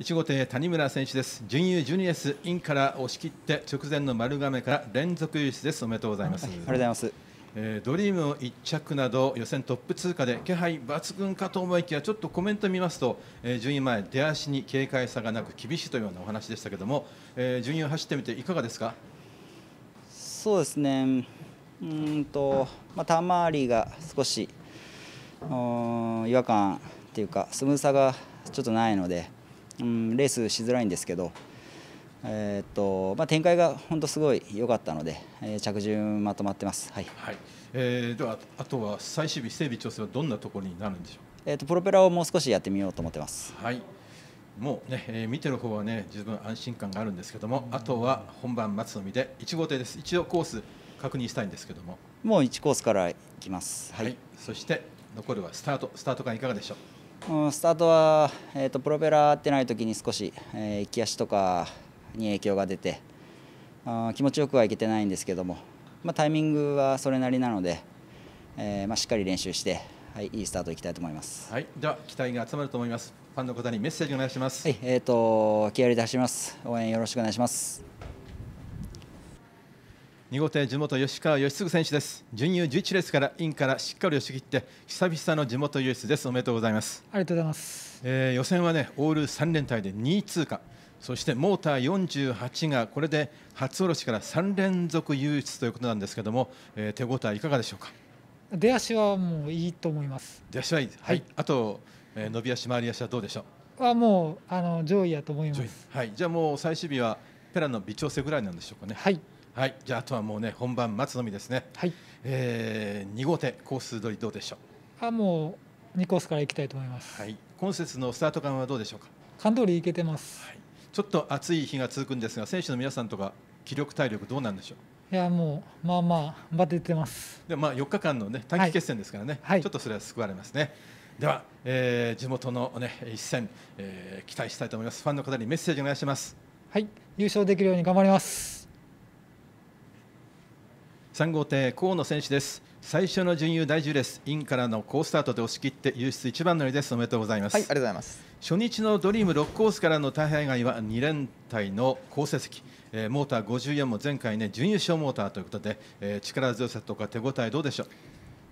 1号艇谷村選手です準優ニエスインから押し切って直前の丸亀から連続優勝ですおめでとうございます、はい、ありがとうございます、えー、ドリーム1着など予選トップ通過で気配抜群かと思いきやちょっとコメント見ますと、えー、順位前出足に警戒さがなく厳しいというようなお話でしたけれども、えー、順位を走ってみていかがですかそうですねうんと、まあ、ターンーりが少し違和感っていうかスムーズさがちょっとないので。うん、レースしづらいんですけど、えー、っとまあ、展開が本当すごい良かったので、えー、着順まとまってます。はいはいえー、ではあとは最終日整備調整はどんなところになるんでしょうえーと、とプロペラをもう少しやってみようと思ってます。はいもうね、えー、見てる方はね十分安心感があるんですけども、あとは本番待つのみで1号艇です一度コース確認したいんですけどももう1コースからいきます、はい、はい、そして残るはスタートスタート感いかがでしょううん、スタートは、えーと、プロペラ合ってない時に少し、えー、気足とかに影響が出てあ気持ちよくはいけてないんですけども、まあ、タイミングはそれなりなので、えー、まあ、しっかり練習して、はい、いいスタートいきたいと思います、はい、では期待が集まると思いますファンの方にメッセージお願いします、はいえーと、と気合入れて走ります応援よろしくお願いします2号艇地元吉川義嗣選手です準優11レースからインからしっかり押し切って久々の地元優出ですおめでとうございますありがとうございます、えー、予選はねオール3連隊で2位通過そしてモーター48がこれで初おろしから3連続優出ということなんですけども、えー、手応えいかがでしょうか出足はもういいと思います出足はいい、はい、はい、あと、えー、伸び足回り足はどうでしょうはもうあの上位やと思いますはいじゃあもう最終日はペラの微調整ぐらいなんでしょうかねはいはい、じゃあ、あとはもうね、本番待つのみですね。はい。ええー、二号艇、コース取りどうでしょう。あ、もう、二コースから行きたいと思います。はい。今節のスタート感はどうでしょうか。感通り行けてます。はい。ちょっと暑い日が続くんですが、選手の皆さんとか、気力体力どうなんでしょう。いや、もう、まあまあ、バテてます。で、まあ、四日間のね、短期決戦ですからね。はい。ちょっとそれは救われますね。では、えー、地元の、ね、一戦、えー、期待したいと思います。ファンの方にメッセージお願いします。はい、優勝できるように頑張ります。3号艇河野選手です最初の準優第10レースインからの好スタートで押し切って優出一番乗りですおめでとうございます、はい、ありがとうございます初日のドリーム6コースからの大敗以外は2連隊の好成績えー、モーター54も前回ね準優勝モーターということで、えー、力強さとか手応えどうでしょう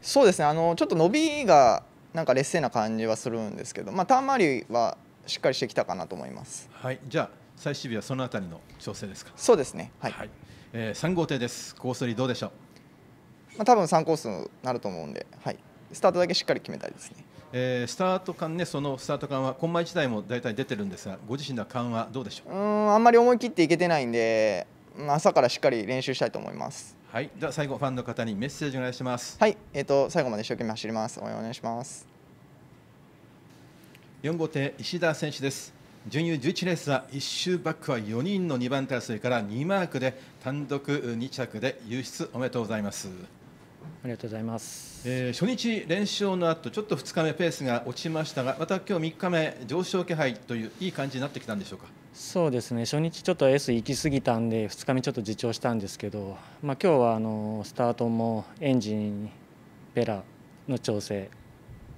そうですねあのちょっと伸びがなんか劣勢な感じはするんですけど、まあ、ターン周りはしっかりしてきたかなと思います。はいじゃあ最終日はそのあたりの調整ですかそうですね、はいはい、えー、3号艇です、コース取りどうでしょう、まあ、多分3コースになると思うんで、はい、スタートだけしっかり決めたいですね。えー、スタート感ね、そのスタート感は、コンマ一台も大体出てるんですが、ご自身の感はどうでしょううんあんまり思い切っていけてないんで、朝からしっかり練習したいと思います。はい、では最後、ファンの方にメッセージお願いします。はい、えっ、ー、と、最後まで一生懸命走ります。お願いします。四号艇、石田選手です。準優11レースは1周バックは4人の2番手争いから2マークで単独2着で優出おめでとうございます。ありがとうございます、えー、初日連勝の後ちょっと2日目ペースが落ちましたがまた今日3日目上昇気配といういい感じになってきたんでしょうかそうですね初日ちょっと S 行き過ぎたんで2日目ちょっと自重したんですけど、まあ、今日はあのスタートもエンジンベラの調整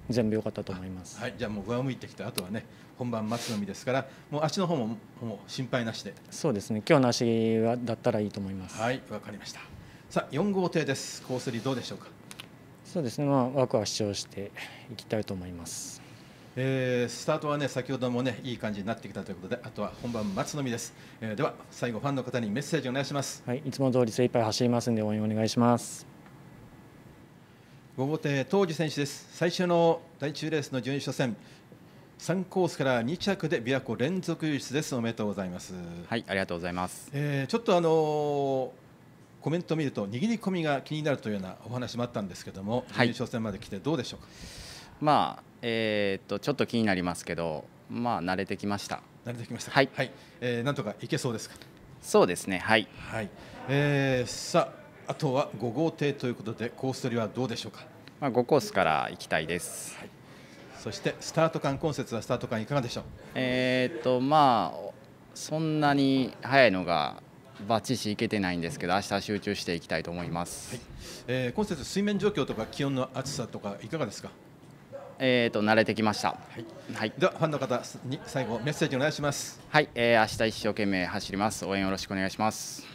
全部良かったと思います。はい、じゃあもう上向いてきたとはね、本番待つのみですから、もう足の方ももう心配なしで。そうですね。今日の足はだったらいいと思います。はい、わかりました。さあ、4号艇です。コースリーどうでしょうか。そうですね。まあワクワク主張していきたいと思います。えー、スタートはね先ほどもねいい感じになってきたということであとは本番待つのみです、えー、では最後ファンの方にメッセージお願いしますはいいつも通り精一杯走りますんで応援お願いします5号艇当時選手です最初の第1レースの準優勝戦三コースから二着で琵琶湖連続輸出ですおめでとうございますはいありがとうございます、えー、ちょっとあのー、コメントを見ると握り込みが気になるというようなお話もあったんですけども、はい、準優勝戦まで来てどうでしょうかまあえー、っとちょっと気になりますけどまあ慣れてきました慣れてきましたはい、はい、えー、なんとかいけそうですかそうですねはい、はいえー、さああとは五号艇ということでコース取りはどうでしょうかまあ、5コースから行きたいです、はい、そしてスタート間今節はスタート間いかがでしょうえっとまあそんなに早いのがバッチしいけてないんですけど明日集中していきたいと思います、はい、えー、今節水面状況とか気温の暑さとかいかがですかえーと、と慣れてきました、はい、はい、ではファンの方に最後メッセージお願いしますはい、えー、明日一生懸命走ります応援よろしくお願いします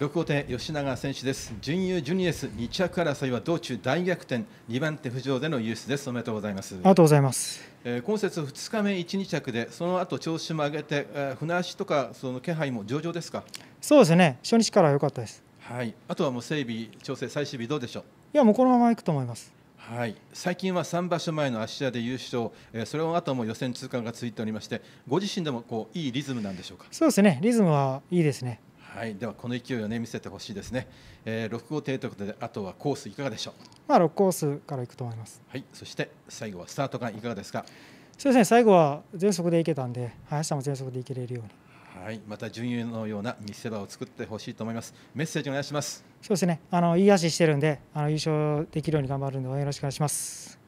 6号艇吉永選手です準優ジュニエス2着争いは道中大逆転2番手浮上での優勝ですおめでとうございますありがとうございます、えー、今節2日目1、2着でその後調子も上げて、えー、船足とかその気配も上々ですかそうですね初日から良かったですはいあとはもう整備調整最終日どうでしょういやもうこのままいくと思いますはい、最近は3場所前の芦屋で優勝、えー、それを後も予選通過が続いておりましてご自身でもこういいリズムなんでしょうかそうですねリズムはいいですねはい、ではこの勢いを、ね、見せてほしいですね、えー、6号艇ということであとはコースいかがでしょう、まあ、6コースからいくと思います、はい、そして最後はスタートがいかがですかそうですね最後は全速でいけたんで林さんも全速でいけれるようにはい、また準優のような見せ場を作ってほしいと思います。メッセージお願いします。そうですね。あのいい足してるんで、あの優勝できるように頑張るんでよろしくお願いします。